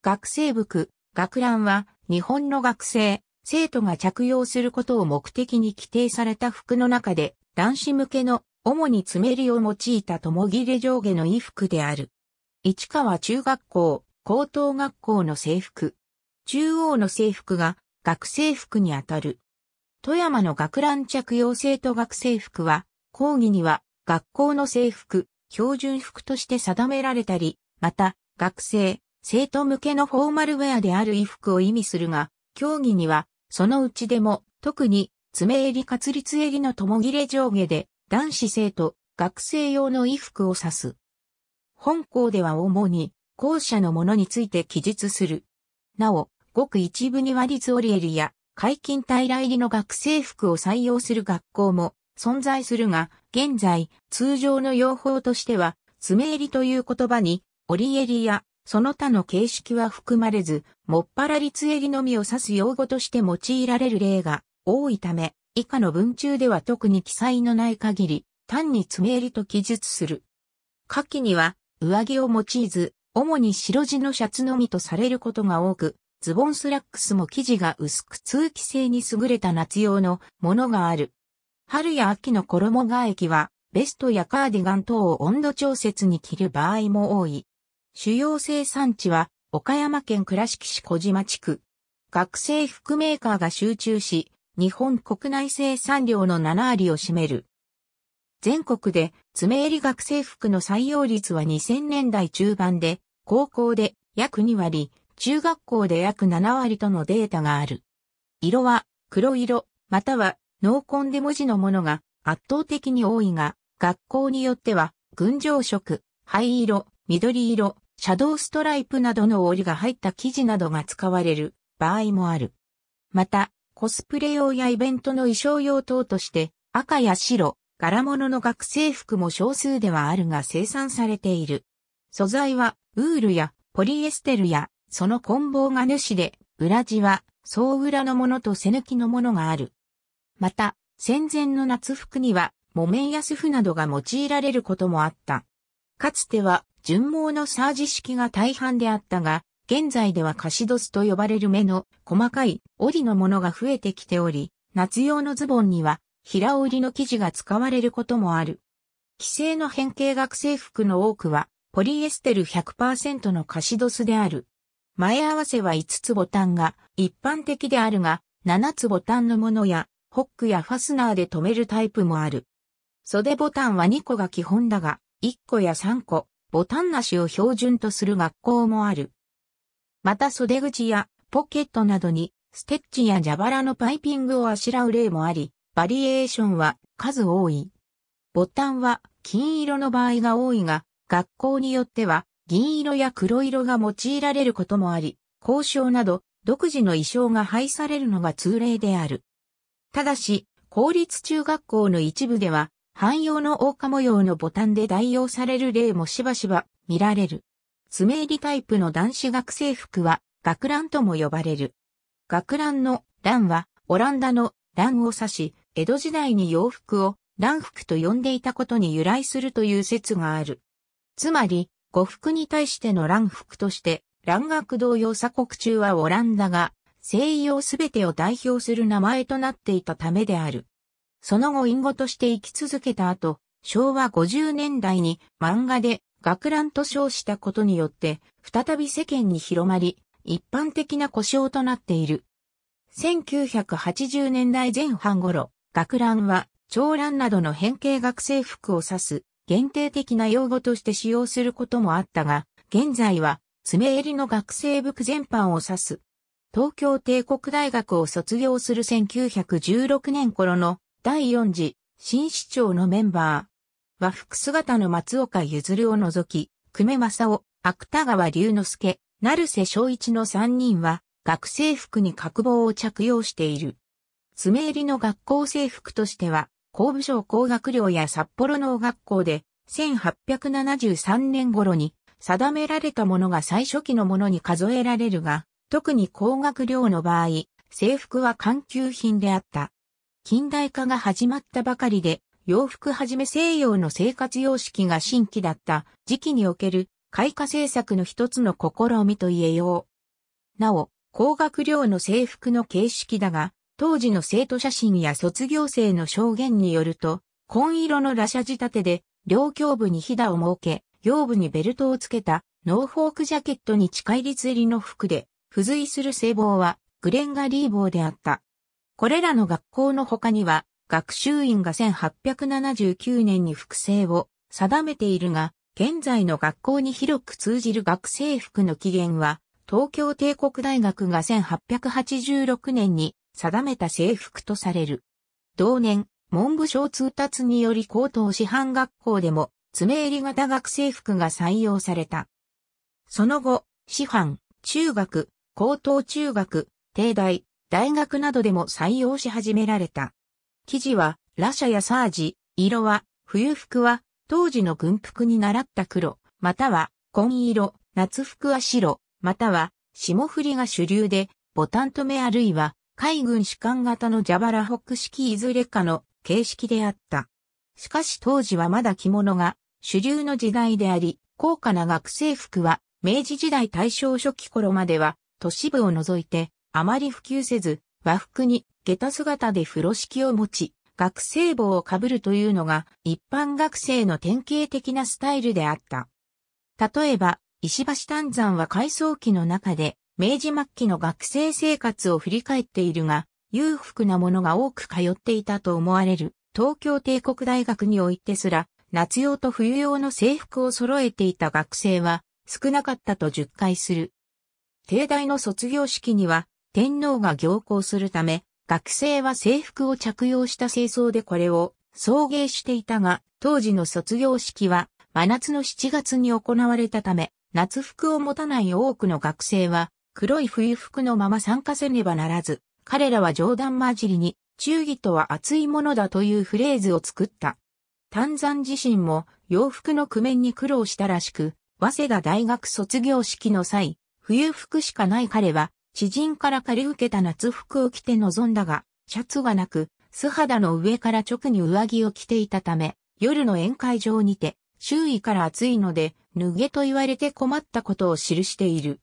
学生服、学ランは、日本の学生、生徒が着用することを目的に規定された服の中で、男子向けの、主に爪りを用いた共切れ上下の衣服である。市川中学校、高等学校の制服。中央の制服が、学生服にあたる。富山の学ラン着用生徒学生服は、講義には、学校の制服、標準服として定められたり、また、学生、生徒向けのフォーマルウェアである衣服を意味するが、競技には、そのうちでも、特に、爪襟滑立襟のも切れ上下で、男子生徒、学生用の衣服を指す。本校では主に、校舎のものについて記述する。なお、ごく一部に割り折り襟や、解禁平入りの学生服を採用する学校も存在するが、現在、通常の用法としては、爪襟という言葉に、折り襟やその他の形式は含まれず、もっぱら立襟のみを指す用語として用いられる例が多いため、以下の文中では特に記載のない限り、単に詰襟と記述する。下記には、上着を用いず、主に白地のシャツのみとされることが多く、ズボンスラックスも生地が薄く通気性に優れた夏用のものがある。春や秋の衣替え機は、ベストやカーディガン等を温度調節に着る場合も多い。主要生産地は、岡山県倉敷市小島地区。学生服メーカーが集中し、日本国内生産量の7割を占める。全国で爪襟学生服の採用率は2000年代中盤で、高校で約2割、中学校で約7割とのデータがある。色は黒色、または濃紺で文字のものが圧倒的に多いが、学校によっては群青色、灰色、緑色、シャドウストライプなどの織りが入った生地などが使われる場合もある。また、コスプレ用やイベントの衣装用等として赤や白、柄物の学生服も少数ではあるが生産されている。素材はウールやポリエステルやその梱包が主で、裏地は総裏のものと背抜きのものがある。また、戦前の夏服には木綿やスフなどが用いられることもあった。かつては純毛のサージ式が大半であったが、現在ではカシドスと呼ばれる目の細かい織りのものが増えてきており、夏用のズボンには平織りの生地が使われることもある。既成の変形学生服の多くはポリエステル100%のカシドスである。前合わせは5つボタンが一般的であるが、7つボタンのものや、ホックやファスナーで留めるタイプもある。袖ボタンは2個が基本だが、1個や3個、ボタンなしを標準とする学校もある。また袖口やポケットなどにステッチや蛇腹のパイピングをあしらう例もあり、バリエーションは数多い。ボタンは金色の場合が多いが、学校によっては銀色や黒色が用いられることもあり、交渉など独自の衣装が配されるのが通例である。ただし、公立中学校の一部では汎用の謳花模様のボタンで代用される例もしばしば見られる。爪入りタイプの男子学生服は学ランとも呼ばれる。学ランのンはオランダのンを指し、江戸時代に洋服を蘭服と呼んでいたことに由来するという説がある。つまり、呉服に対しての蘭服として、蘭学同様鎖国中はオランダが西洋すべてを代表する名前となっていたためである。その後隠語として生き続けた後、昭和50年代に漫画で学ランと称したことによって、再び世間に広まり、一般的な故障となっている。1980年代前半頃、学ランは、長蘭などの変形学生服を指す、限定的な用語として使用することもあったが、現在は、爪襟の学生服全般を指す。東京帝国大学を卒業する1916年頃の第四次、新市長のメンバー。和服姿の松岡譲を除き、久米正夫、芥川龍之介、成瀬正一の三人は、学生服に格棒を着用している。爪りの学校制服としては、工部省工学寮や札幌農学校で、1873年頃に定められたものが最初期のものに数えられるが、特に工学寮の場合、制服は環球品であった。近代化が始まったばかりで、洋服はじめ西洋の生活様式が新規だった時期における開花政策の一つの試みと言えよう。なお、高額量の制服の形式だが、当時の生徒写真や卒業生の証言によると、紺色の羅車仕立てで、両胸部にひだを設け、腰部にベルトをつけた、ノーフォークジャケットに近い率入りの服で、付随する聖望は、グレンガリー帽であった。これらの学校の他には、学習院が1879年に複製を定めているが、現在の学校に広く通じる学生服の起源は、東京帝国大学が1886年に定めた制服とされる。同年、文部省通達により高等師範学校でも、爪襟型学生服が採用された。その後、師範、中学、高等中学、帝大、大学などでも採用し始められた。生地は、ラシャやサージ、色は、冬服は、当時の軍服に習った黒、または、紺色、夏服は白、または、霜降りが主流で、ボタン止めあるいは、海軍士官型の蛇腹北式いずれかの形式であった。しかし当時はまだ着物が主流の時代であり、高価な学生服は明治時代大正初期頃までは都市部を除いてあまり普及せず、和服に下駄姿で風呂敷を持ち、学生帽をかぶるというのが一般学生の典型的なスタイルであった。例えば、石橋丹山は改装期の中で、明治末期の学生生活を振り返っているが、裕福なものが多く通っていたと思われる東京帝国大学においてすら、夏用と冬用の制服を揃えていた学生は少なかったと述回する。帝大の卒業式には天皇が行幸するため、学生は制服を着用した清掃でこれを送迎していたが、当時の卒業式は真夏の7月に行われたため、夏服を持たない多くの学生は黒い冬服のまま参加せねばならず、彼らは冗談交じりに、忠義とは熱いものだというフレーズを作った。丹山自身も洋服の苦面に苦労したらしく、早稲田大学卒業式の際、冬服しかない彼は知人から借り受けた夏服を着て臨んだが、シャツはなく、素肌の上から直に上着を着ていたため、夜の宴会場にて、周囲から暑いので、脱げと言われて困ったことを記している。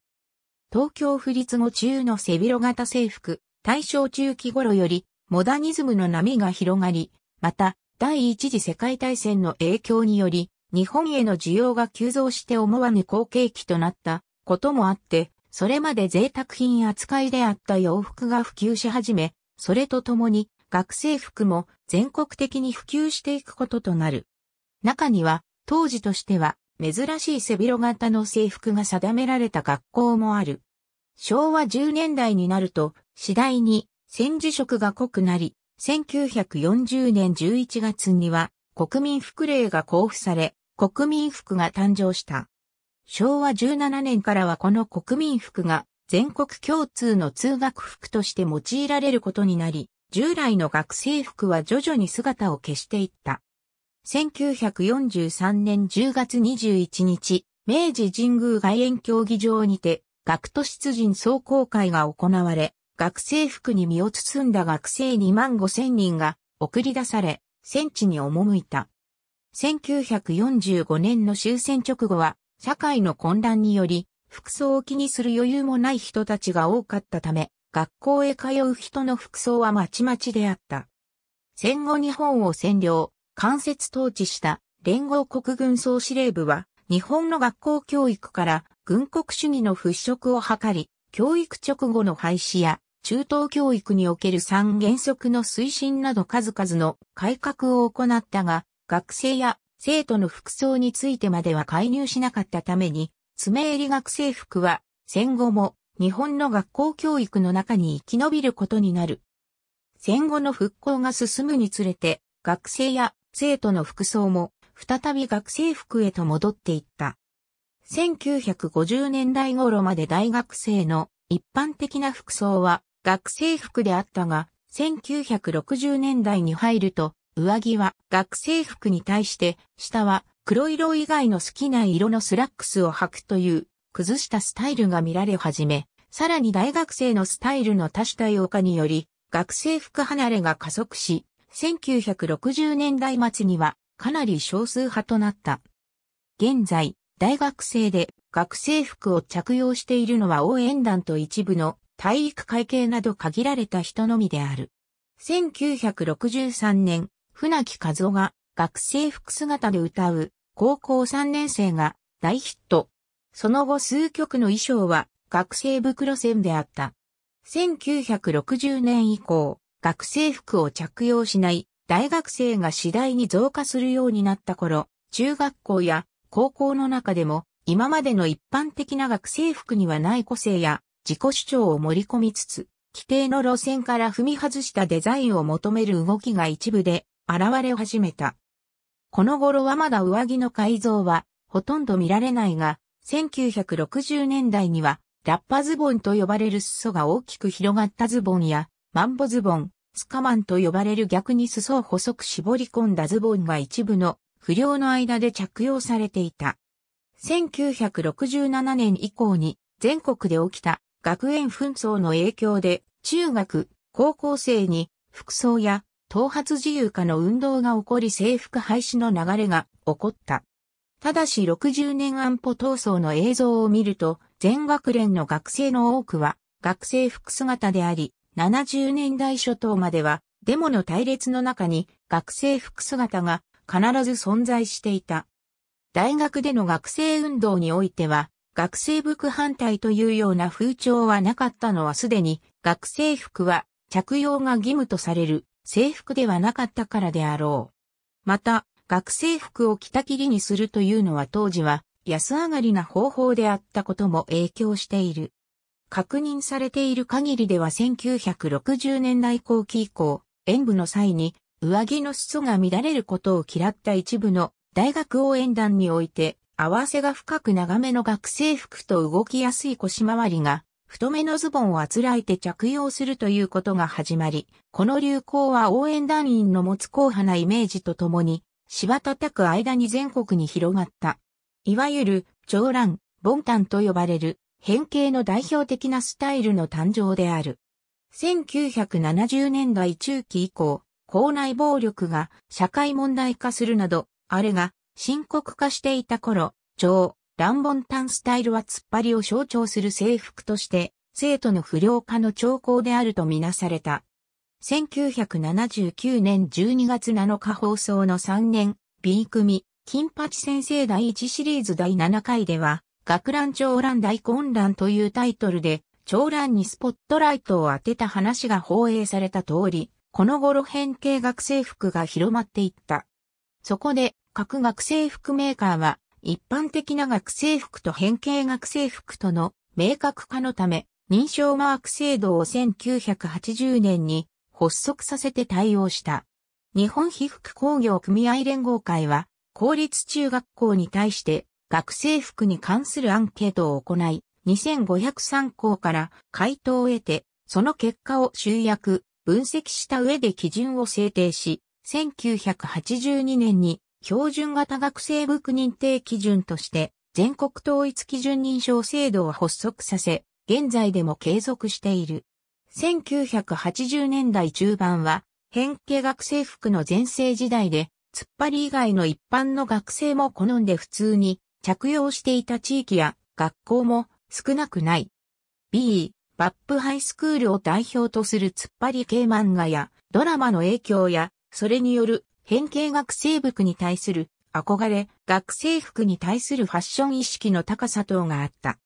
東京府立後中の背広型制服、大正中期頃より、モダニズムの波が広がり、また、第一次世界大戦の影響により、日本への需要が急増して思わぬ好景気となったこともあって、それまで贅沢品扱いであった洋服が普及し始め、それとともに学生服も全国的に普及していくこととなる。中には、当時としては珍しい背広型の制服が定められた学校もある。昭和10年代になると、次第に戦時色が濃くなり、1940年11月には国民服令が交付され、国民服が誕生した。昭和17年からはこの国民服が全国共通の通学服として用いられることになり、従来の学生服は徐々に姿を消していった。1943年10月21日、明治神宮外苑競技場にて、学徒出陣総公会が行われ、学生服に身を包んだ学生2万5千人が送り出され、戦地に赴いた。1945年の終戦直後は、社会の混乱により、服装を気にする余裕もない人たちが多かったため、学校へ通う人の服装はまちまちであった。戦後日本を占領、間接統治した連合国軍総司令部は、日本の学校教育から軍国主義の払拭を図り、教育直後の廃止や中等教育における三原則の推進など数々の改革を行ったが、学生や生徒の服装についてまでは介入しなかったために、爪襟学生服は戦後も日本の学校教育の中に生き延びることになる。戦後の復興が進むにつれて、学生や生徒の服装も再び学生服へと戻っていった。1950年代頃まで大学生の一般的な服装は学生服であったが、1960年代に入ると上着は学生服に対して、下は黒色以外の好きな色のスラックスを履くという、崩したスタイルが見られ始め、さらに大学生のスタイルの多種多様化により、学生服離れが加速し、1960年代末にはかなり少数派となった。現在、大学生で学生服を着用しているのは応援団と一部の体育会系など限られた人のみである。1963年、船木和夫が学生服姿で歌う高校3年生が大ヒット。その後数曲の衣装は学生袋線であった。1960年以降、学生服を着用しない大学生が次第に増加するようになった頃、中学校や高校の中でも今までの一般的な学生服にはない個性や自己主張を盛り込みつつ、規定の路線から踏み外したデザインを求める動きが一部で現れ始めた。この頃はまだ上着の改造はほとんど見られないが、1960年代にはラッパズボンと呼ばれる裾が大きく広がったズボンや、マンボズボン、スカマンと呼ばれる逆に裾を細く絞り込んだズボンが一部の不良の間で着用されていた。1967年以降に全国で起きた学園紛争の影響で中学、高校生に服装や頭髪自由化の運動が起こり制服廃止の流れが起こった。ただし60年安保闘争の映像を見ると、全学連の学生の多くは学生服姿であり、70年代初頭まではデモの隊列の中に学生服姿が必ず存在していた。大学での学生運動においては、学生服反対というような風潮はなかったのはすでに、学生服は着用が義務とされる制服ではなかったからであろう。また、学生服を着たきりにするというのは当時は安上がりな方法であったことも影響している。確認されている限りでは1960年代後期以降、演舞の際に上着の裾が乱れることを嫌った一部の大学応援団において合わせが深く長めの学生服と動きやすい腰回りが太めのズボンをあつらえて着用するということが始まり、この流行は応援団員の持つ硬派なイメージとともに、芝叩く間に全国に広がった。いわゆる、長蘭、ボンタンと呼ばれる、変形の代表的なスタイルの誕生である。1970年代中期以降、校内暴力が社会問題化するなど、あれが深刻化していた頃、長、ランボンタンスタイルは突っ張りを象徴する制服として、生徒の不良化の兆候であるとみなされた。1979年12月7日放送の3年 B 組、金八先生第1シリーズ第7回では、学ン長蘭大混乱というタイトルで、長蘭にスポットライトを当てた話が放映された通り、この頃変形学生服が広まっていった。そこで、各学生服メーカーは、一般的な学生服と変形学生服との明確化のため、認証マーク制度を1980年に発足させて対応した。日本被服工業組合連合会は、公立中学校に対して学生服に関するアンケートを行い、2503校から回答を得て、その結果を集約、分析した上で基準を制定し、1982年に標準型学生部区認定基準として、全国統一基準認証制度を発足させ、現在でも継続している。1980年代中盤は、変形学生服の前世時代で、突っ張り以外の一般の学生も好んで普通に着用していた地域や学校も少なくない。B、バップハイスクールを代表とする突っ張り系漫画やドラマの影響や、それによる変形学生服に対する憧れ、学生服に対するファッション意識の高さ等があった。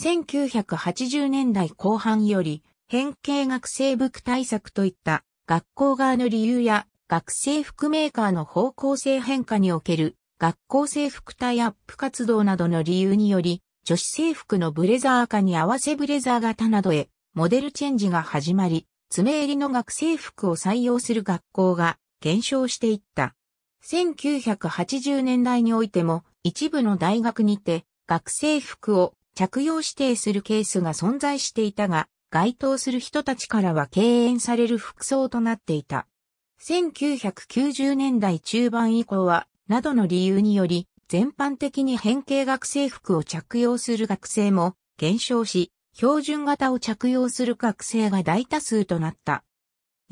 1980年代後半より、変形学生服対策といった学校側の理由や学生服メーカーの方向性変化における学校制服タイアップ活動などの理由により、女子制服のブレザー化に合わせブレザー型などへモデルチェンジが始まり、爪襟の学生服を採用する学校が減少していった。1980年代においても一部の大学にて学生服を着用指定するケースが存在していたが、該当する人たちからは敬遠される服装となっていた。1990年代中盤以降は、などの理由により、全般的に変形学生服を着用する学生も減少し、標準型を着用する学生が大多数となった。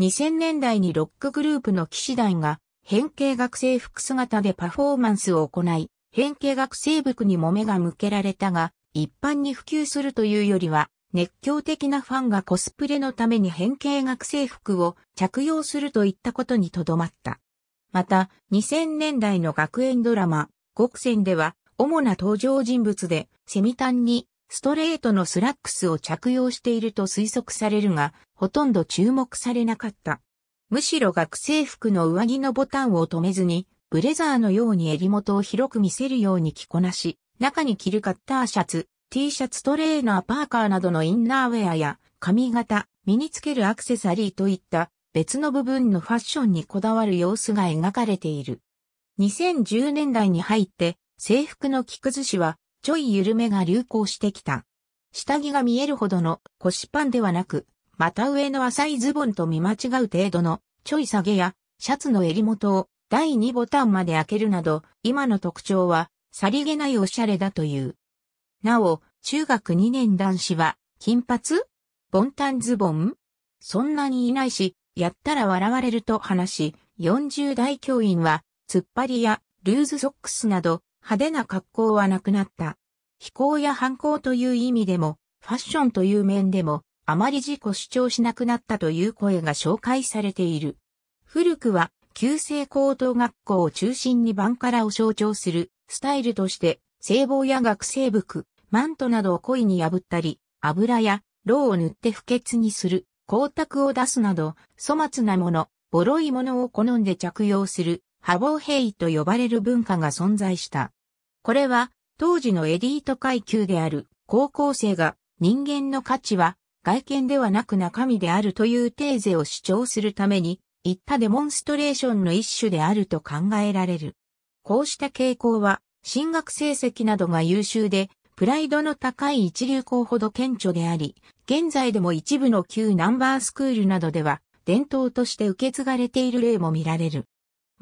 2000年代にロックグループの騎士団が変形学生服姿でパフォーマンスを行い、変形学生服にも目が向けられたが、一般に普及するというよりは、熱狂的なファンがコスプレのために変形学生服を着用するといったことにとどまった。また、2000年代の学園ドラマ、極戦では、主な登場人物で、セミタンにストレートのスラックスを着用していると推測されるが、ほとんど注目されなかった。むしろ学生服の上着のボタンを止めずに、ブレザーのように襟元を広く見せるように着こなし、中に着るカッターシャツ、T シャツトレーナーパーカーなどのインナーウェアや、髪型、身につけるアクセサリーといった別の部分のファッションにこだわる様子が描かれている。2010年代に入って制服の着崩しはちょい緩めが流行してきた。下着が見えるほどの腰パンではなく、股上の浅いズボンと見間違う程度のちょい下げやシャツの襟元を第2ボタンまで開けるなど、今の特徴はさりげないおしゃれだという。なお、中学2年男子は、金髪ボンタンズボンそんなにいないし、やったら笑われると話し、40代教員は、突っ張りやルーズソックスなど、派手な格好はなくなった。非行や反抗という意味でも、ファッションという面でも、あまり自己主張しなくなったという声が紹介されている。古くは、旧制高等学校を中心にバンカラを象徴するスタイルとして、聖望や学生服、マントなどを故意に破ったり、油や、ろうを塗って不潔にする、光沢を出すなど、粗末なもの、ボロいものを好んで着用する波防兵と呼ばれる文化が存在した。これは、当時のエリート階級である高校生が人間の価値は外見ではなく中身であるというテーゼを主張するために、言ったデモンストレーションの一種であると考えられる。こうした傾向は、進学成績などが優秀で、プライドの高い一流校ほど顕著であり、現在でも一部の旧ナンバースクールなどでは、伝統として受け継がれている例も見られる。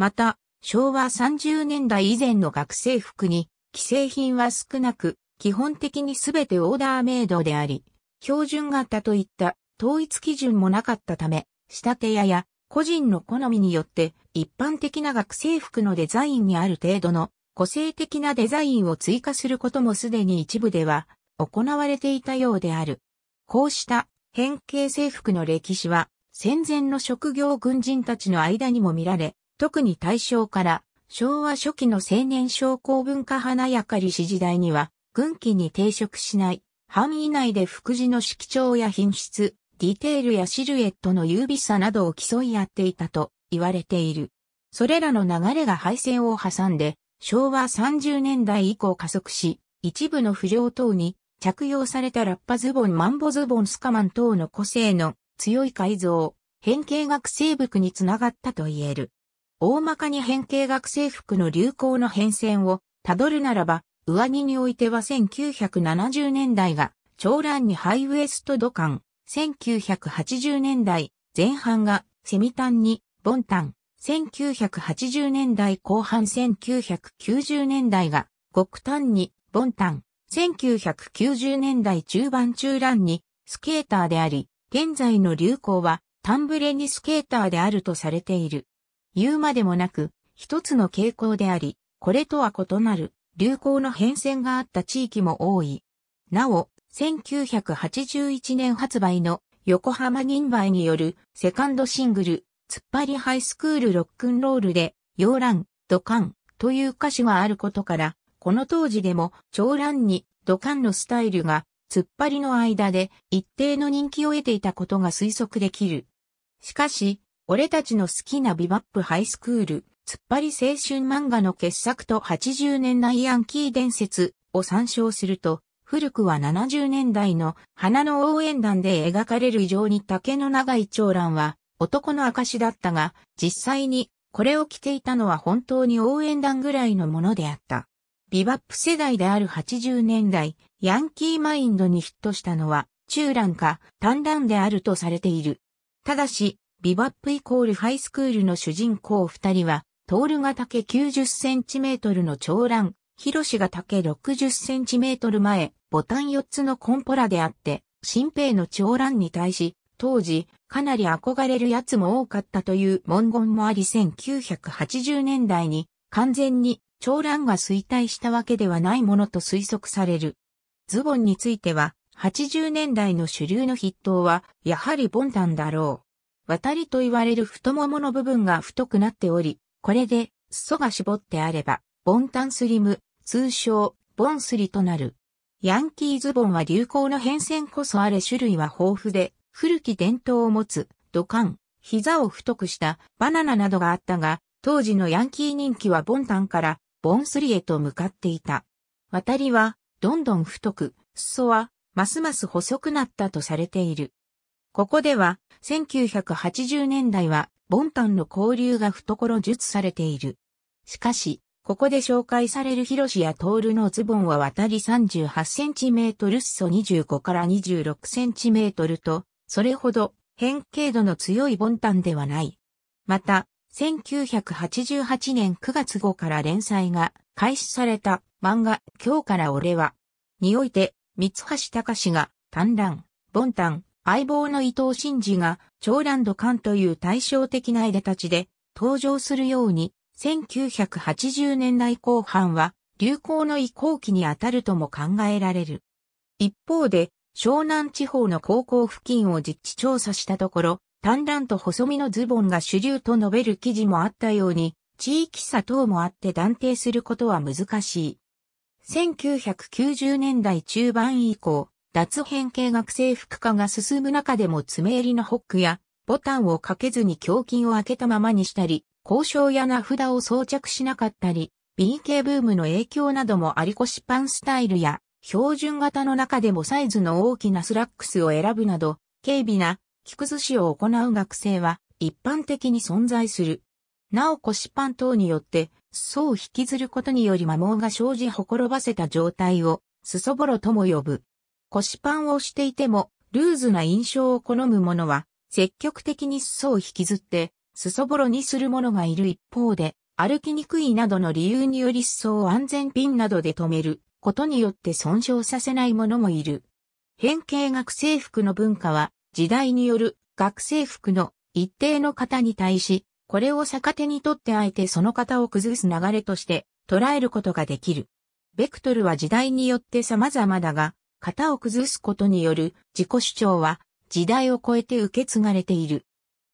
また、昭和30年代以前の学生服に、既製品は少なく、基本的にすべてオーダーメイドであり、標準型といった統一基準もなかったため、仕立て屋や個人の好みによって一般的な学生服のデザインにある程度の個性的なデザインを追加することもすでに一部では行われていたようである。こうした変形制服の歴史は戦前の職業軍人たちの間にも見られ、特に大正から昭和初期の青年商工文化華やかり史時代には、軍旗に抵触しない、範囲内で副次の色調や品質、ディテールやシルエットの優美さなどを競い合っていたと言われている。それらの流れが敗戦を挟んで、昭和30年代以降加速し、一部の不良等に着用されたラッパズボン、マンボズボン、スカマン等の個性の強い改造、変形学生服につながったと言える。大まかに変形学生服の流行の変遷をたどるならば、上着においては1970年代が長蘭にハイウエスト土管、1980年代前半がセミタンにボンタン、1980年代後半1990年代が極端にボンタン、1990年代中盤中蘭にスケーターであり、現在の流行はタンブレにスケーターであるとされている。言うまでもなく、一つの傾向であり、これとは異なる流行の変遷があった地域も多い。なお、1981年発売の横浜銀梅によるセカンドシングル、突っ張りハイスクールロックンロールで、洋蘭、ドカンという歌詞があることから、この当時でも長蘭にドカンのスタイルが突っ張りの間で一定の人気を得ていたことが推測できる。しかし、俺たちの好きなビバップハイスクール、突っ張り青春漫画の傑作と80年代ヤンキー伝説を参照すると、古くは70年代の花の応援団で描かれる以上に竹の長い長蘭は男の証だったが、実際にこれを着ていたのは本当に応援団ぐらいのものであった。ビバップ世代である80年代、ヤンキーマインドにヒットしたのは、中蘭か短蘭であるとされている。ただし、ビバップイコールハイスクールの主人公二人は、トールが竹90センチメートルの長蘭、ヒロシが竹60センチメートル前、ボタン4つのコンポラであって、新兵の長蘭に対し、当時、かなり憧れる奴も多かったという文言もあり1980年代に、完全に長蘭が衰退したわけではないものと推測される。ズボンについては、80年代の主流の筆頭は、やはりボンタンだろう。渡りと言われる太ももの部分が太くなっており、これで、裾が絞ってあれば、ボンタンスリム、通称、ボンスリとなる。ヤンキーズボンは流行の変遷こそあれ種類は豊富で、古き伝統を持つ、土管、膝を太くしたバナナなどがあったが、当時のヤンキー人気はボンタンからボンスリへと向かっていた。渡りはどんどん太く、裾はますます細くなったとされている。ここでは、1980年代は、ボンタンの交流が懐術されている。しかし、ここで紹介されるヒロシやトールのズボンは渡り3 8トル、裾25から2 6トルと、それほど変形度の強いボンタンではない。また、1988年9月号から連載が開始された漫画今日から俺は、において、三橋隆が、短乱、ボンタン、相棒の伊藤真嗣が、長蘭ド館という対照的な枝立ちで登場するように、1980年代後半は、流行の移行期にあたるとも考えられる。一方で、湘南地方の高校付近を実地調査したところ、短々と細身のズボンが主流と述べる記事もあったように、地域差等もあって断定することは難しい。1990年代中盤以降、脱変形学生服化が進む中でも爪襟のホックやボタンをかけずに胸筋を開けたままにしたり、交渉や名札を装着しなかったり、BK ブームの影響などもあり腰パンスタイルや標準型の中でもサイズの大きなスラックスを選ぶなど、軽微な着崩しを行う学生は一般的に存在する。なお腰パン等によって、裾を引きずることにより摩耗が生じほころばせた状態を、裾ぼろとも呼ぶ。腰パンをしていても、ルーズな印象を好む者は、積極的に裾を引きずって、裾ぼろにする者がいる一方で、歩きにくいなどの理由により裾を安全ピンなどで止めることによって損傷させない者もいる。変形学生服の文化は、時代による学生服の一定の方に対し、これを逆手にとってあえてその方を崩す流れとして捉えることができる。ベクトルは時代によって様々だが、型を崩すことによる自己主張は時代を超えて受け継がれている。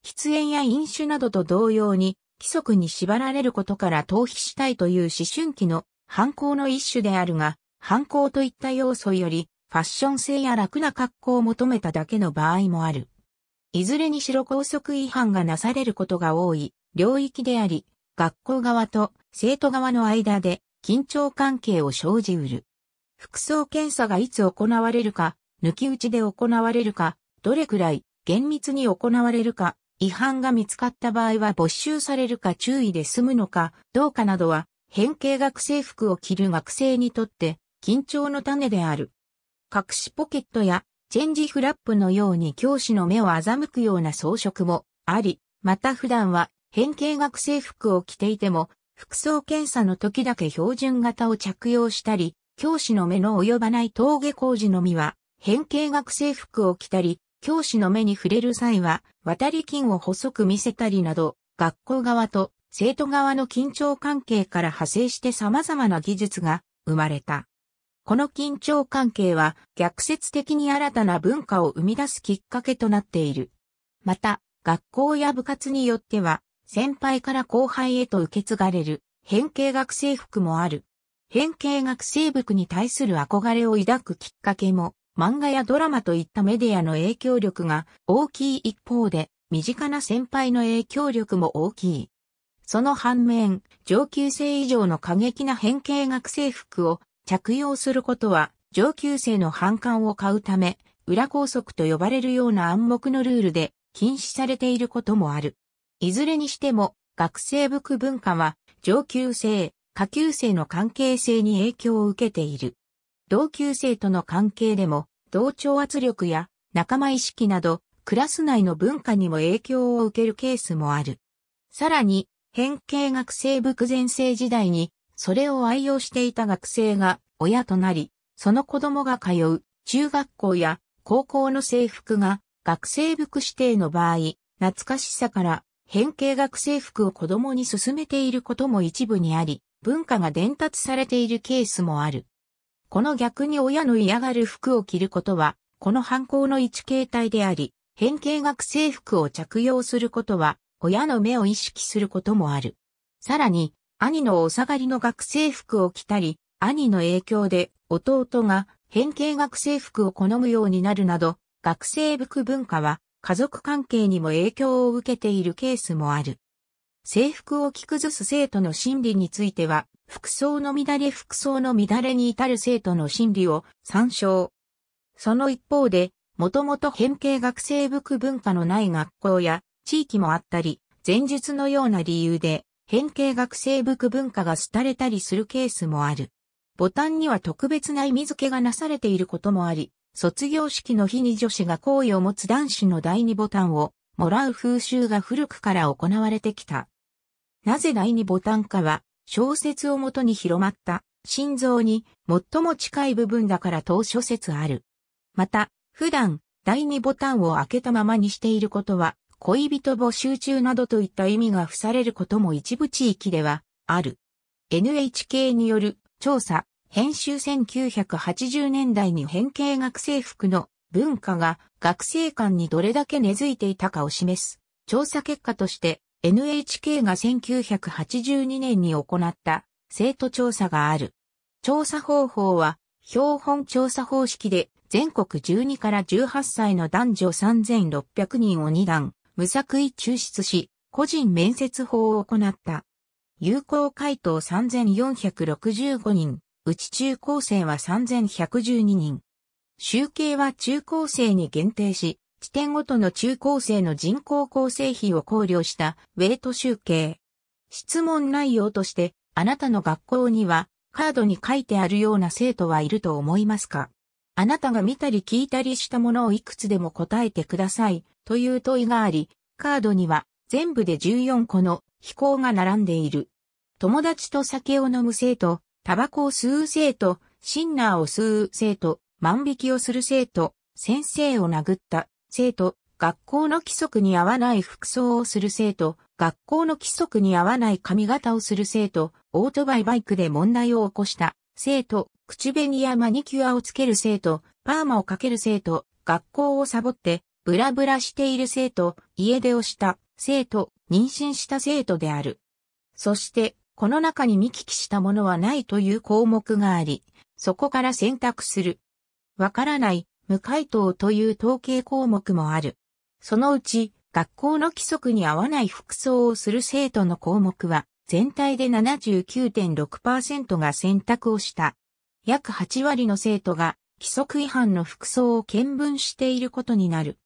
喫煙や飲酒などと同様に規則に縛られることから逃避したいという思春期の反抗の一種であるが、反抗といった要素よりファッション性や楽な格好を求めただけの場合もある。いずれにしろ校則違反がなされることが多い領域であり、学校側と生徒側の間で緊張関係を生じうる。服装検査がいつ行われるか、抜き打ちで行われるか、どれくらい厳密に行われるか、違反が見つかった場合は没収されるか注意で済むのかどうかなどは、変形学生服を着る学生にとって緊張の種である。隠しポケットやチェンジフラップのように教師の目を欺くような装飾もあり、また普段は変形学生服を着ていても、服装検査の時だけ標準型を着用したり、教師の目の及ばない峠工事のみは、変形学生服を着たり、教師の目に触れる際は、渡り金を細く見せたりなど、学校側と生徒側の緊張関係から派生して様々な技術が生まれた。この緊張関係は逆説的に新たな文化を生み出すきっかけとなっている。また、学校や部活によっては、先輩から後輩へと受け継がれる変形学生服もある。変形学生服に対する憧れを抱くきっかけも、漫画やドラマといったメディアの影響力が大きい一方で、身近な先輩の影響力も大きい。その反面、上級生以上の過激な変形学生服を着用することは、上級生の反感を買うため、裏拘束と呼ばれるような暗黙のルールで禁止されていることもある。いずれにしても、学生服文化は上級生、下級生の関係性に影響を受けている。同級生との関係でも、同調圧力や仲間意識など、クラス内の文化にも影響を受けるケースもある。さらに、変形学生部全生時代に、それを愛用していた学生が親となり、その子供が通う中学校や高校の制服が学生服指定の場合、懐かしさから変形学生服を子供に勧めていることも一部にあり、文化が伝達されているケースもある。この逆に親の嫌がる服を着ることは、この犯行の一形態であり、変形学生服を着用することは、親の目を意識することもある。さらに、兄のお下がりの学生服を着たり、兄の影響で弟が変形学生服を好むようになるなど、学生服文化は家族関係にも影響を受けているケースもある。制服を着崩す生徒の心理については、服装の乱れ服装の乱れに至る生徒の心理を参照。その一方で、もともと変形学生服文化のない学校や地域もあったり、前述のような理由で変形学生服文化が廃れたりするケースもある。ボタンには特別な意味付けがなされていることもあり、卒業式の日に女子が好意を持つ男子の第二ボタンをもらう風習が古くから行われてきた。なぜ第二ボタンかは、小説をもとに広まった、心臓に最も近い部分だから当初説ある。また、普段、第二ボタンを開けたままにしていることは、恋人募集中などといった意味が付されることも一部地域では、ある。NHK による調査、編集1980年代に変形学生服の文化が学生間にどれだけ根付いていたかを示す調査結果として NHK が1982年に行った生徒調査がある。調査方法は、標本調査方式で、全国12から18歳の男女3600人を2段、無作為抽出し、個人面接法を行った。有効回答3465人、うち中高生は3112人。集計は中高生に限定し、地点ごとの中高生の人口構成比を考慮したウェイト集計。質問内容として、あなたの学校にはカードに書いてあるような生徒はいると思いますかあなたが見たり聞いたりしたものをいくつでも答えてくださいという問いがあり、カードには全部で14個の飛行が並んでいる。友達と酒を飲む生徒、タバコを吸う生徒、シンナーを吸う生徒、万引きをする生徒、先生を殴った生徒、学校の規則に合わない服装をする生徒、学校の規則に合わない髪型をする生徒、オートバイバイクで問題を起こした生徒、口紅やマニキュアをつける生徒、パーマをかける生徒、学校をサボって、ブラブラしている生徒、家出をした生徒、妊娠した生徒である。そして、この中に見聞きしたものはないという項目があり、そこから選択する。わからない、無回答という統計項目もある。そのうち、学校の規則に合わない服装をする生徒の項目は、全体で79.6%が選択をした。約8割の生徒が規則違反の服装を見分していることになる。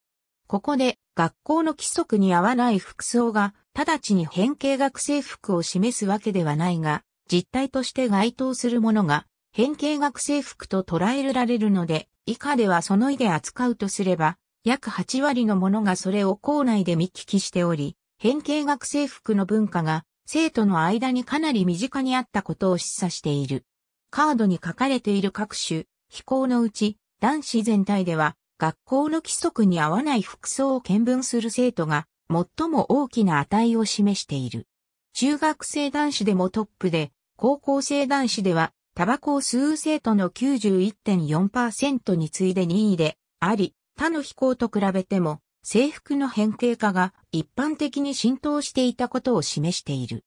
ここで学校の規則に合わない服装が直ちに変形学生服を示すわけではないが、実態として該当するものが変形学生服と捉えられるので、以下ではその意で扱うとすれば、約8割の者がそれを校内で見聞きしており、変形学生服の文化が生徒の間にかなり身近にあったことを示唆している。カードに書かれている各種、非行のうち、男子全体では、学校の規則に合わない服装を見分する生徒が、最も大きな値を示している。中学生男子でもトップで、高校生男子ではタバコを吸う生徒の91.4%に次いで任意であり、他の飛行と比べても制服の変形化が一般的に浸透していたことを示している。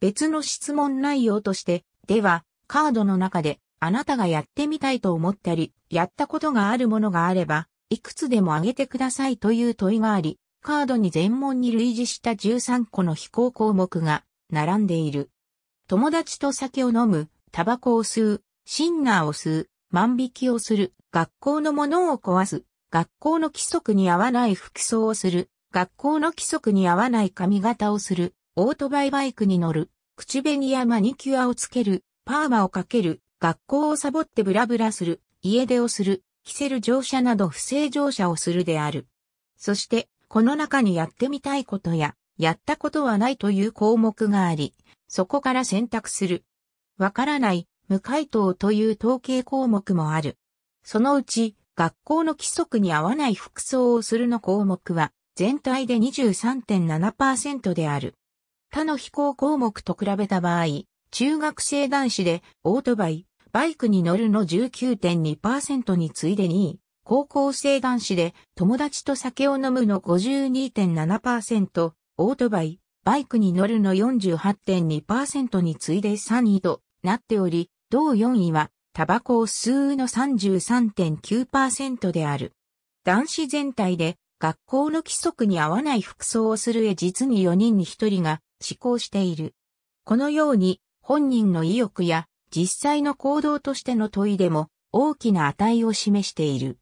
別の質問内容として、では、カードの中で、あなたがやってみたいと思ったり、やったことがあるものがあれば、いくつでもあげてくださいという問いがあり、カードに全問に類似した13個の飛行項目が並んでいる。友達と酒を飲む、タバコを吸う、シンナーを吸う、万引きをする、学校のものを壊す、学校の規則に合わない服装をする、学校の規則に合わない髪型をする、オートバイバイクに乗る、口紅やマニキュアをつける、パーマをかける、学校をサボってブラブラする、家出をする、着せる乗車など不正乗車をするである。そして、この中にやってみたいことや、やったことはないという項目があり、そこから選択する。わからない、無回答という統計項目もある。そのうち、学校の規則に合わない服装をするの項目は、全体で23.7%である。他の非行項目と比べた場合、中学生男子でオートバイ、バイクに乗るの19.2%に次いで2位、高校生男子で友達と酒を飲むの52.7%、オートバイ、バイクに乗るの48.2%に次いで3位となっており、同4位は、タバコを吸うの33.9%である。男子全体で、学校の規則に合わない服装をするへ実に4人に1人が施行している。このように、本人の意欲や、実際の行動としての問いでも、大きな値を示している。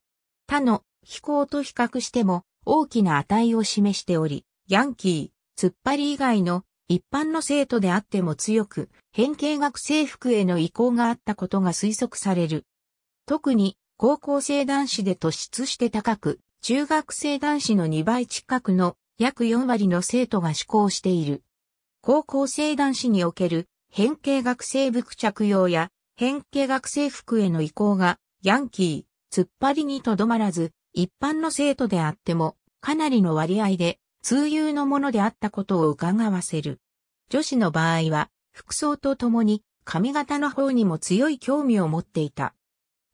他の非行と比較しても大きな値を示しており、ヤンキー、突っ張り以外の一般の生徒であっても強く、変形学生服への移行があったことが推測される。特に、高校生男子で突出して高く、中学生男子の2倍近くの約4割の生徒が志向している。高校生男子における変形学生服着用や変形学生服への移行がヤンキー、突っ張りにとどまらず、一般の生徒であってもかなりの割合で通用のものであったことを伺わせる。女子の場合は、服装とともに髪型の方にも強い興味を持っていた。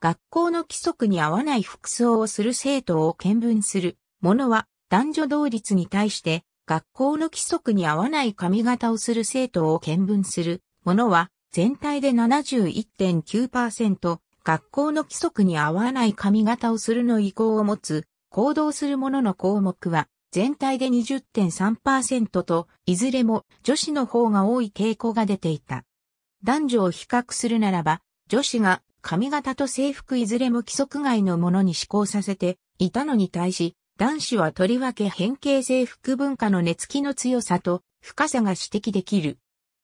学校の規則に合わない服装をする生徒を見分する者は男女同率に対して学校の規則に合わない髪型をする生徒を見分する者は全体で71.9%、学校の規則に合わない髪型をするの意向を持つ行動する者の項目は全体で20.3%と、いずれも女子の方が多い傾向が出ていた。男女を比較するならば、女子が髪型と制服いずれも規則外のものに施行させていたのに対し、男子はとりわけ変形制服文化の根付きの強さと深さが指摘できる。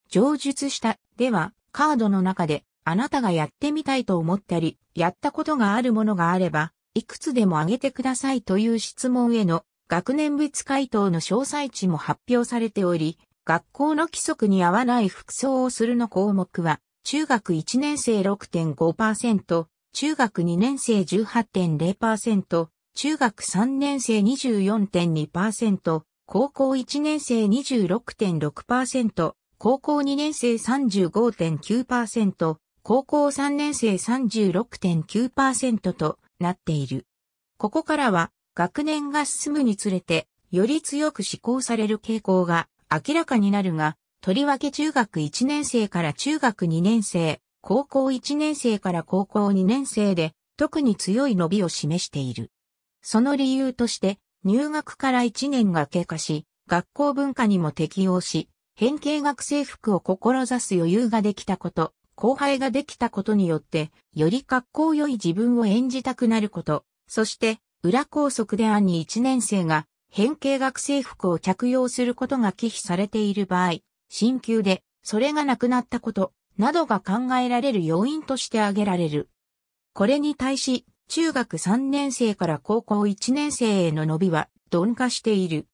上述したではカードの中であなたがやってみたいと思ったり、やったことがあるものがあれば、いくつでもあげてくださいという質問への学年別回答の詳細値も発表されており、学校の規則に合わない服装をするの項目は、中学1年生6.5%、中学2年生18.0%、中学3年生24.2%、高校1年生26.6%、高校2年生35.9%、高校3年生36.9%となっている。ここからは学年が進むにつれて、より強く施行される傾向が明らかになるが、とりわけ中学1年生から中学2年生、高校1年生から高校2年生で、特に強い伸びを示している。その理由として、入学から1年が経過し、学校文化にも適応し、変形学生服を志す余裕ができたこと、後輩ができたことによって、より格好良い自分を演じたくなること、そして、裏校則で案に1年生が変形学生服を着用することが忌避されている場合、進級でそれがなくなったことなどが考えられる要因として挙げられる。これに対し、中学3年生から高校1年生への伸びは鈍化している。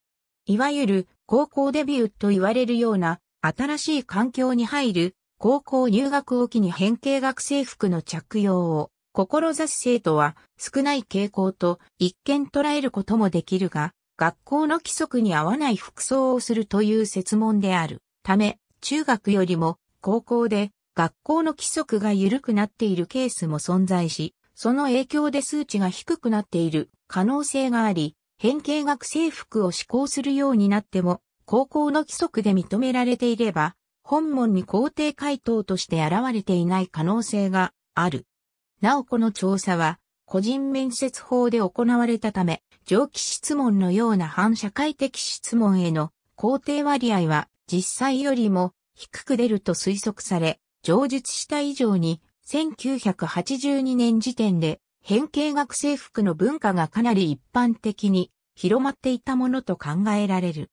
いわゆる高校デビューと言われるような新しい環境に入る高校入学を機に変形学生服の着用を志す生徒は少ない傾向と一見捉えることもできるが、学校の規則に合わない服装をするという説問である。ため、中学よりも高校で学校の規則が緩くなっているケースも存在し、その影響で数値が低くなっている可能性があり、変形学生服を施行するようになっても、高校の規則で認められていれば、本門に肯定回答として現れていない可能性がある。なおこの調査は、個人面接法で行われたため、上記質問のような反社会的質問への肯定割合は実際よりも低く出ると推測され、上述した以上に1982年時点で変形学生服の文化がかなり一般的に広まっていたものと考えられる。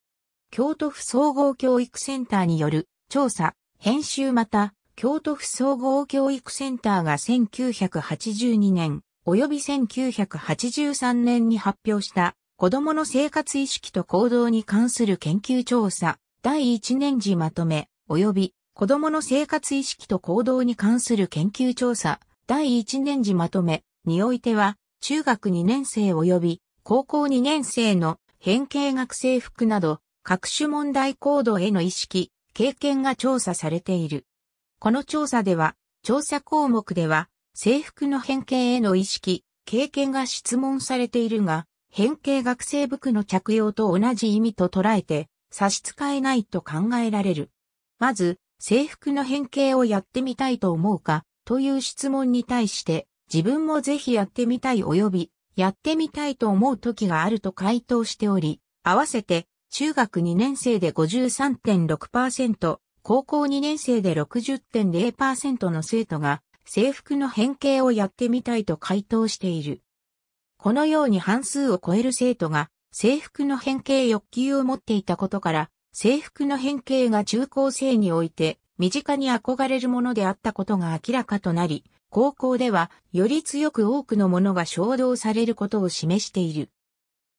京都府総合教育センターによる調査、編集また京都府総合教育センターが1982年、及び1983年に発表した子供の生活意識と行動に関する研究調査第1年次まとめ及び子供の生活意識と行動に関する研究調査第1年次まとめにおいては中学2年生及び高校2年生の変形学生服など各種問題行動への意識、経験が調査されている。この調査では、調査項目では、制服の変形への意識、経験が質問されているが、変形学生服の着用と同じ意味と捉えて、差し支えないと考えられる。まず、制服の変形をやってみたいと思うか、という質問に対して、自分もぜひやってみたい及び、やってみたいと思う時があると回答しており、合わせて、中学2年生で53.6%、高校2年生で60.0%の生徒が制服の変形をやってみたいと回答している。このように半数を超える生徒が制服の変形欲求を持っていたことから、制服の変形が中高生において身近に憧れるものであったことが明らかとなり、高校ではより強く多くのものが衝動されることを示している。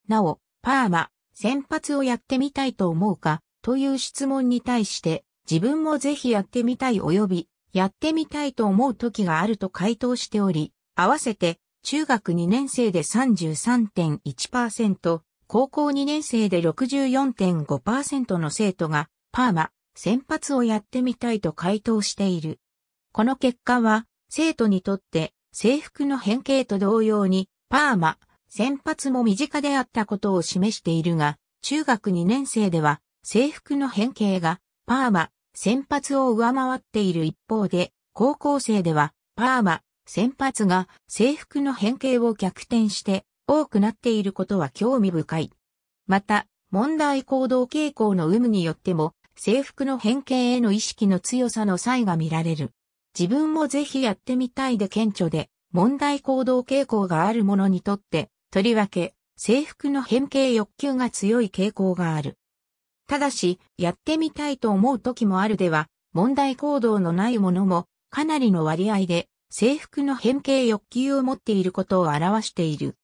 なお、パーマ、先発をやってみたいと思うかという質問に対して、自分もぜひやってみたい及び、やってみたいと思う時があると回答しており、合わせて、中学2年生で33.1%、高校2年生で64.5%の生徒が、パーマ、先発をやってみたいと回答している。この結果は、生徒にとって制服の変形と同様に、パーマ、先発も身近であったことを示しているが、中学2年生では制服の変形が、パーマ、先発を上回っている一方で、高校生では、パーマ、先発が制服の変形を逆転して多くなっていることは興味深い。また、問題行動傾向の有無によっても、制服の変形への意識の強さの差異が見られる。自分もぜひやってみたいで顕著で、問題行動傾向があるものにとって、とりわけ、制服の変形欲求が強い傾向がある。ただし、やってみたいと思う時もあるでは、問題行動のないものも、かなりの割合で、制服の変形欲求を持っていることを表している。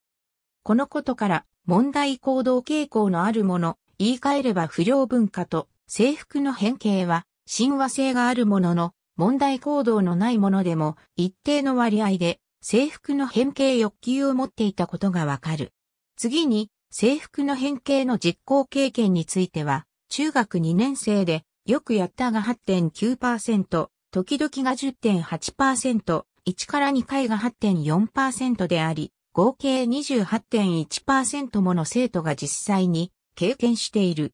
このことから、問題行動傾向のあるもの、言い換えれば不良文化と、制服の変形は、親和性があるものの、問題行動のないものでも、一定の割合で、制服の変形欲求を持っていたことがわかる。次に、制服の変形の実行経験については、中学2年生で、よくやったが8.9%、時々が10.8%、1から2回が8.4%であり、合計28.1%もの生徒が実際に経験している。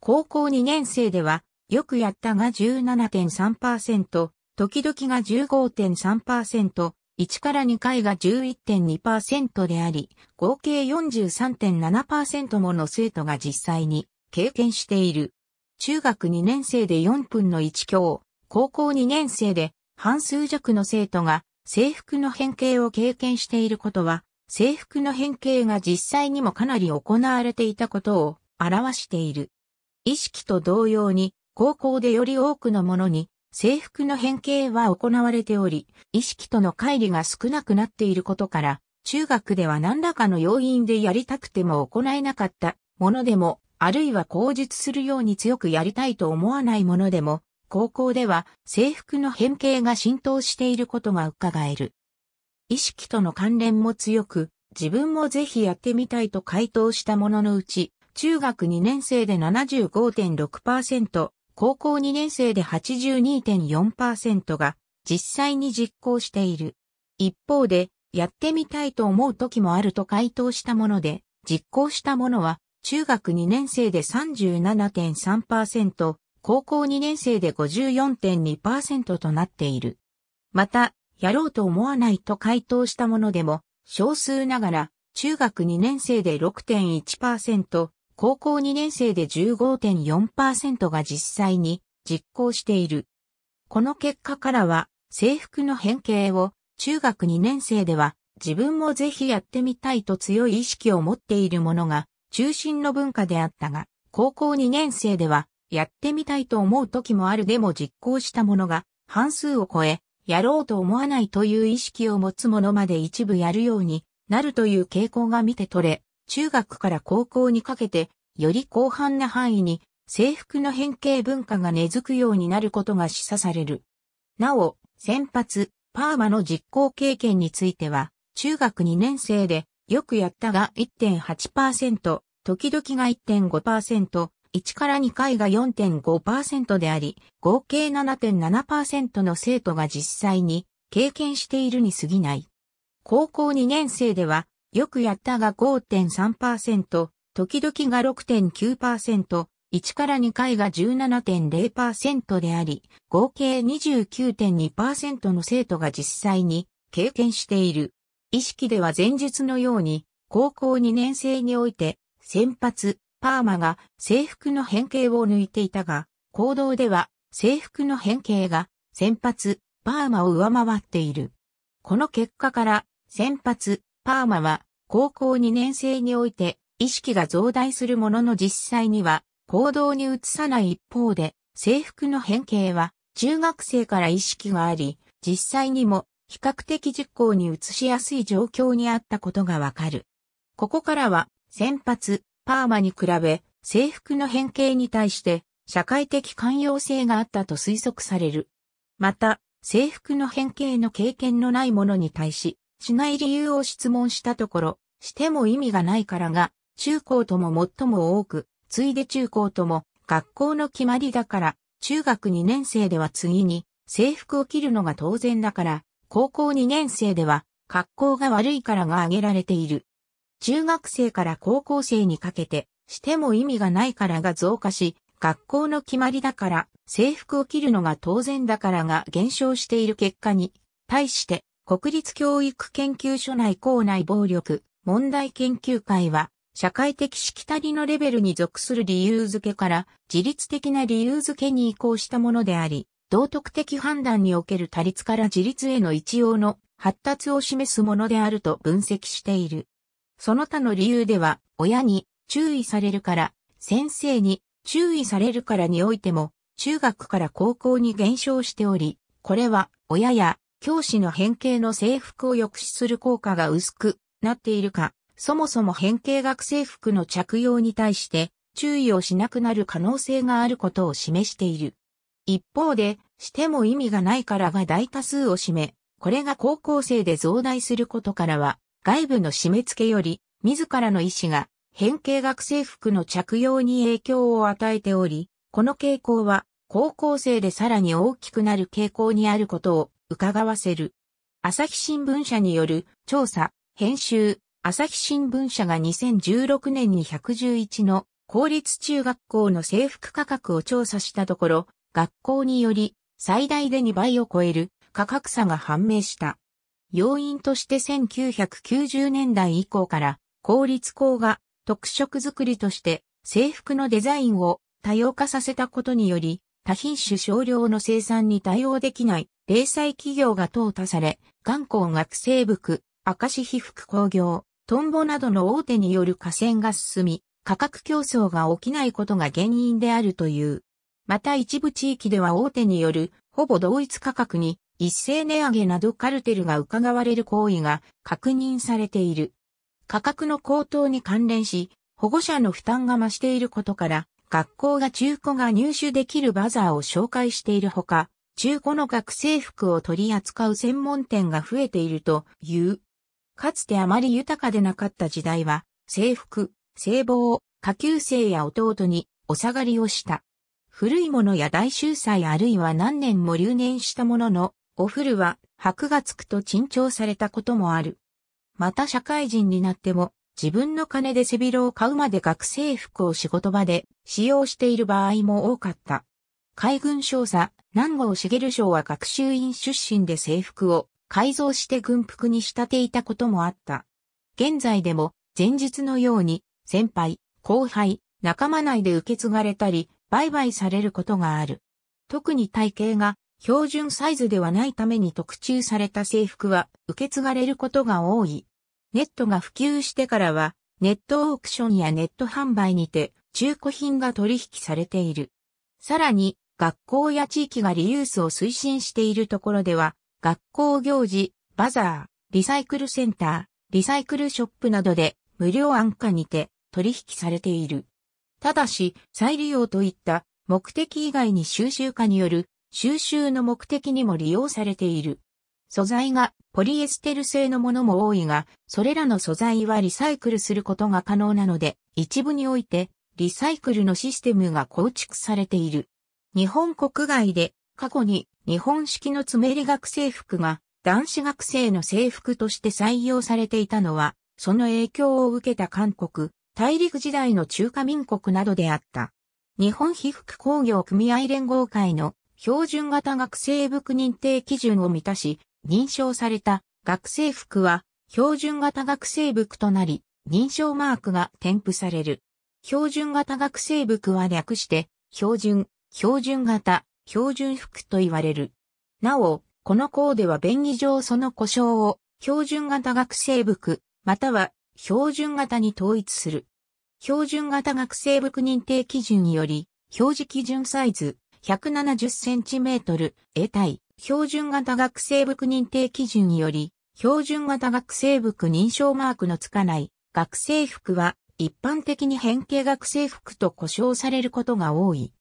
高校2年生では、よくやったが17.3%、時々が15.3%、1から2回が11.2%であり、合計43.7%もの生徒が実際に経験している。中学2年生で4分の1強、高校2年生で半数弱の生徒が制服の変形を経験していることは、制服の変形が実際にもかなり行われていたことを表している。意識と同様に、高校でより多くのものに制服の変形は行われており、意識との乖離が少なくなっていることから、中学では何らかの要因でやりたくても行えなかったものでもあるいは口述するように強くやりたいと思わないものでも、高校では制服の変形が浸透していることが伺える。意識との関連も強く、自分もぜひやってみたいと回答したもののうち、中学2年生で75.6%、高校2年生で82.4%が実際に実行している。一方で、やってみたいと思う時もあると回答したもので、実行したものは中学2年生で37.3%、高校2年生で54.2%となっている。また、やろうと思わないと回答したものでも、少数ながら、中学2年生で6.1%、高校2年生で15.4%が実際に実行している。この結果からは、制服の変形を中学2年生では自分もぜひやってみたいと強い意識を持っているものが中心の文化であったが、高校2年生では、やってみたいと思う時もあるでも実行したものが、半数を超え、やろうと思わないという意識を持つものまで一部やるようになるという傾向が見て取れ、中学から高校にかけて、より広範な範囲に制服の変形文化が根付くようになることが示唆される。なお、先発、パーマの実行経験については、中学2年生でよくやったが1.8%、時々が1.5%、1から2回が4.5%であり、合計7.7%の生徒が実際に経験しているに過ぎない。高校2年生では、よくやったが5.3%、時々が6.9%、1から2回が17.0%であり、合計29.2%の生徒が実際に経験している。意識では前述のように、高校2年生において、先発、パーマが制服の変形を抜いていたが、行動では制服の変形が先発、パーマを上回っている。この結果から先発、パーマは高校2年生において意識が増大するものの実際には行動に移さない一方で制服の変形は中学生から意識があり、実際にも比較的実行に移しやすい状況にあったことがわかる。ここからは、先発、パーマに比べ、制服の変形に対して、社会的寛容性があったと推測される。また、制服の変形の経験のない者に対し、しない理由を質問したところ、しても意味がないからが、中高とも最も多く、ついで中高とも、学校の決まりだから、中学2年生では次に、制服を着るのが当然だから、高校2年生では、格好が悪いからが挙げられている。中学生から高校生にかけて、しても意味がないからが増加し、学校の決まりだから、制服を着るのが当然だからが減少している結果に、対して、国立教育研究所内校内暴力問題研究会は、社会的しきたりのレベルに属する理由付けから自律的な理由付けに移行したものであり、道徳的判断における他律から自律への一応の発達を示すものであると分析している。その他の理由では、親に注意されるから、先生に注意されるからにおいても、中学から高校に減少しており、これは親や教師の変形の制服を抑止する効果が薄くなっているか、そもそも変形学生服の着用に対して注意をしなくなる可能性があることを示している。一方で、しても意味がないからが大多数を占め、これが高校生で増大することからは、外部の締め付けより、自らの意思が、変形学生服の着用に影響を与えており、この傾向は、高校生でさらに大きくなる傾向にあることを伺わせる。朝日新聞社による調査、編集、朝日新聞社が2016年に111の公立中学校の制服価格を調査したところ、学校により最大で2倍を超える価格差が判明した。要因として1990年代以降から公立校が特色作りとして制服のデザインを多様化させたことにより多品種少量の生産に対応できない零細企業が淘汰され、観光学生服、赤石被服工業、トンボなどの大手による河川が進み、価格競争が起きないことが原因であるという。また一部地域では大手によるほぼ同一価格に一斉値上げなどカルテルが伺われる行為が確認されている。価格の高騰に関連し、保護者の負担が増していることから、学校が中古が入手できるバザーを紹介しているほか、中古の学生服を取り扱う専門店が増えているという。かつてあまり豊かでなかった時代は、制服、制帽下級生や弟にお下がりをした。古いものや大秀才あるいは何年も留年したものの、お古は、箔がつくと珍重されたこともある。また社会人になっても、自分の金で背広を買うまで学生服を仕事場で使用している場合も多かった。海軍少佐、南郷茂章は学習院出身で制服を改造して軍服に仕立ていたこともあった。現在でも前日のように先輩、後輩、仲間内で受け継がれたり、売買されることがある。特に体型が標準サイズではないために特注された制服は受け継がれることが多い。ネットが普及してからは、ネットオークションやネット販売にて中古品が取引されている。さらに、学校や地域がリユースを推進しているところでは、学校行事、バザー、リサイクルセンター、リサイクルショップなどで無料安価にて取引されている。ただし、再利用といった目的以外に収集化による収集の目的にも利用されている。素材がポリエステル製のものも多いが、それらの素材はリサイクルすることが可能なので、一部においてリサイクルのシステムが構築されている。日本国外で過去に日本式の詰めり学生服が男子学生の制服として採用されていたのは、その影響を受けた韓国、大陸時代の中華民国などであった。日本被服工業組合連合会の標準型学生服認定基準を満たし、認証された学生服は標準型学生服となり、認証マークが添付される。標準型学生服は略して、標準、標準型、標準服と言われる。なお、この項では便宜上その故障を標準型学生服、または標準型に統一する。標準型学生服認定基準により、表示基準サイズ 170cm A 体。標準型学生服認定基準により、標準型学生服認証マークのつかない学生服は一般的に変形学生服と呼称されることが多い。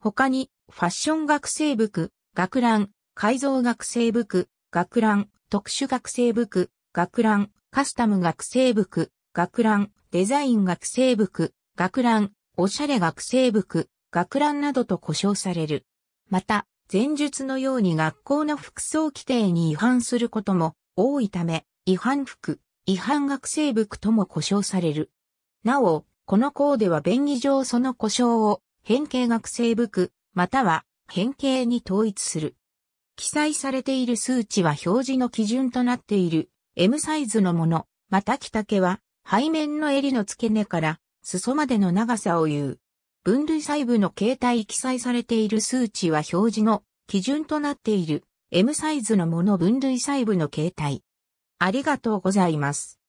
他にファッション学生服、学ラン、改造学生服、学ラン、特殊学生服、学ラン、カスタム学生服、学ラン、デザイン学生服、学ラン、おしゃれ学生服、学ランなどと呼称される。また、前述のように学校の服装規定に違反することも多いため、違反服、違反学生服とも呼称される。なお、この項では便宜上その呼称を変形学生服、または変形に統一する。記載されている数値は表示の基準となっている M サイズのもの、また着丈は、背面の襟の付け根から、裾までの長さを言う。分類細部の形態記載されている数値は表示の基準となっている M サイズのもの分類細部の形態。ありがとうございます。